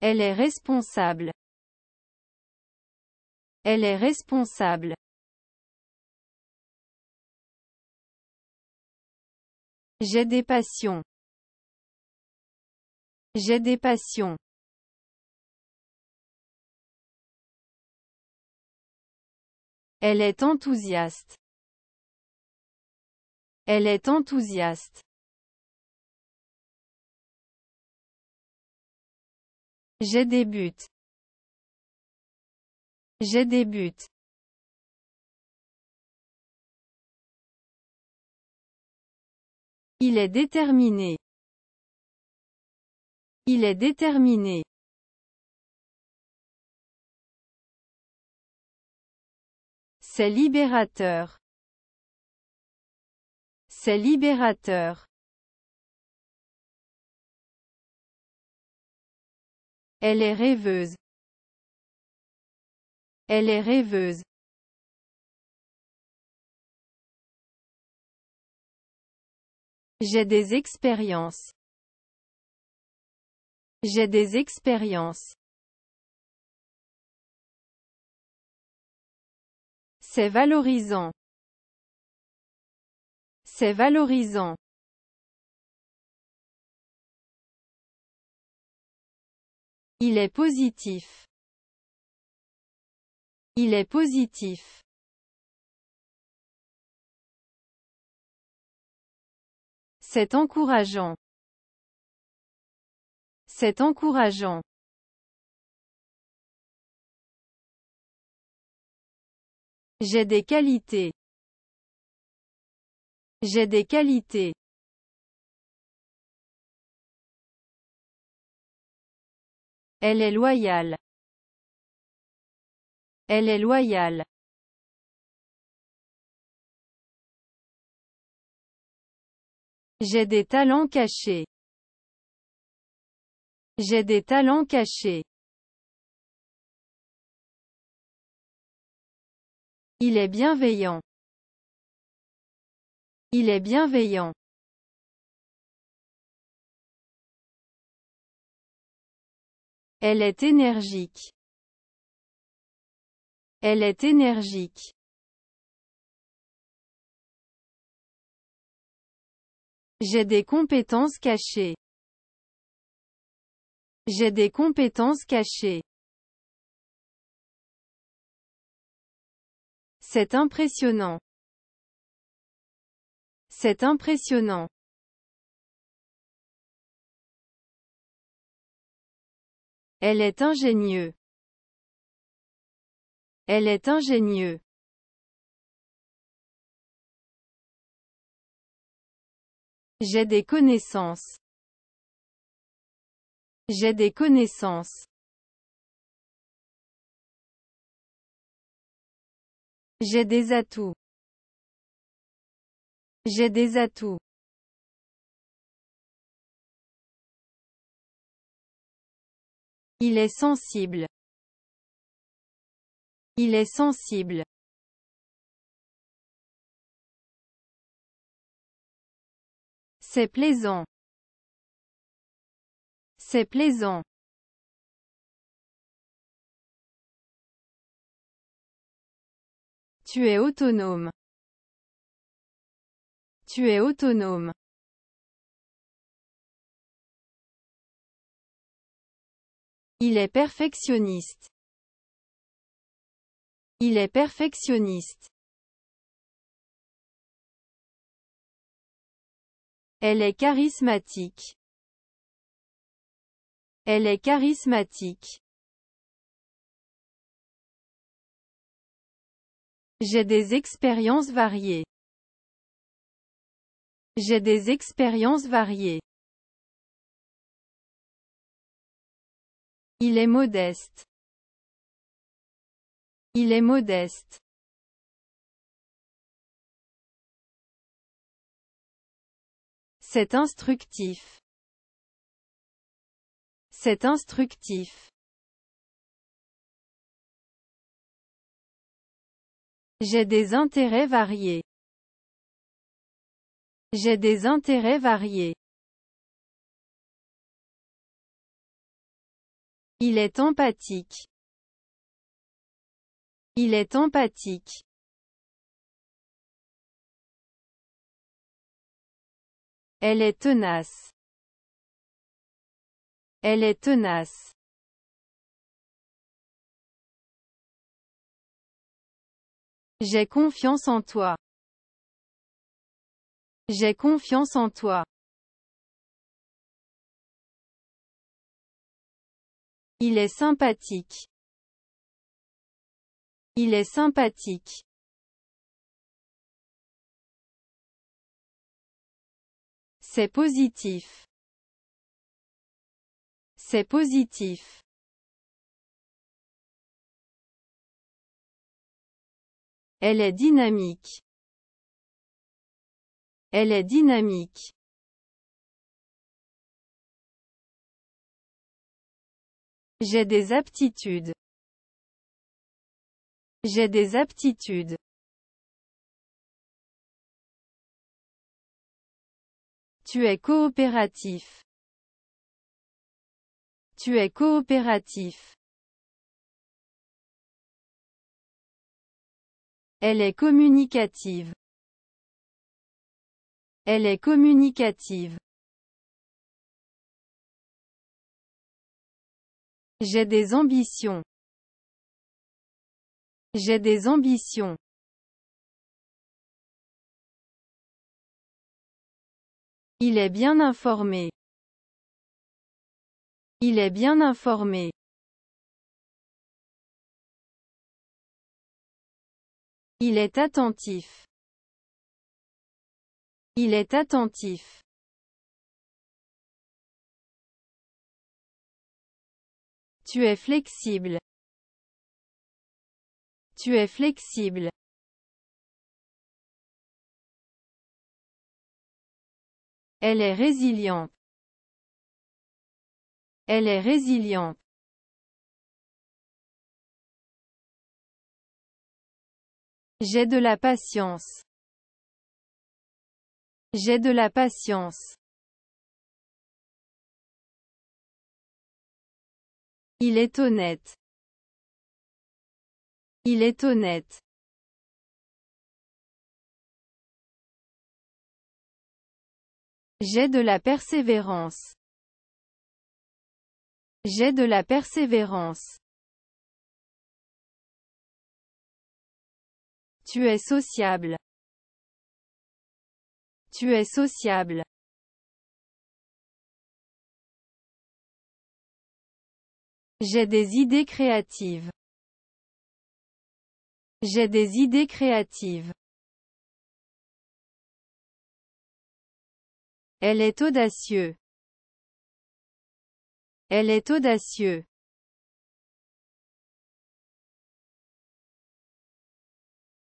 Elle est responsable. Elle est responsable. J'ai des passions. J'ai des passions. Elle est enthousiaste. Elle est enthousiaste. J'ai des buts. J'ai des buts. Il est déterminé. Il est déterminé. C'est libérateur. C'est libérateur. Elle est rêveuse. Elle est rêveuse. J'ai des expériences. J'ai des expériences. C'est valorisant. C'est valorisant. Il est positif. Il est positif. C'est encourageant. C'est encourageant. J'ai des qualités. J'ai des qualités. Elle est loyale. Elle est loyale. J'ai des talents cachés. J'ai des talents cachés. Il est bienveillant. Il est bienveillant. Elle est énergique. Elle est énergique. J'ai des compétences cachées. J'ai des compétences cachées. C'est impressionnant. C'est impressionnant. Elle est ingénieux. Elle est ingénieux. J'ai des connaissances. J'ai des connaissances. J'ai des atouts. J'ai des atouts. Il est sensible. Il est sensible. C'est plaisant. C'est plaisant. Tu es autonome. Tu es autonome. Il est perfectionniste. Il est perfectionniste. Elle est charismatique. Elle est charismatique. J'ai des expériences variées. J'ai des expériences variées. Il est modeste. Il est modeste. C'est instructif. C'est instructif. J'ai des intérêts variés. J'ai des intérêts variés. Il est empathique. Il est empathique. Elle est tenace. Elle est tenace. J'ai confiance en toi. J'ai confiance en toi. Il est sympathique. Il est sympathique. C'est positif. C'est positif. Elle est dynamique. Elle est dynamique. J'ai des aptitudes. J'ai des aptitudes. Tu es coopératif. Tu es coopératif. Elle est communicative. Elle est communicative. J'ai des ambitions. J'ai des ambitions. Il est bien informé. Il est bien informé. Il est attentif. Il est attentif. Tu es flexible. Tu es flexible. Elle est résiliente. Elle est résiliente. J'ai de la patience. J'ai de la patience. Il est honnête. Il est honnête. J'ai de la persévérance. J'ai de la persévérance. Tu es sociable. Tu es sociable. J'ai des idées créatives. J'ai des idées créatives. Elle est audacieux. Elle est audacieux.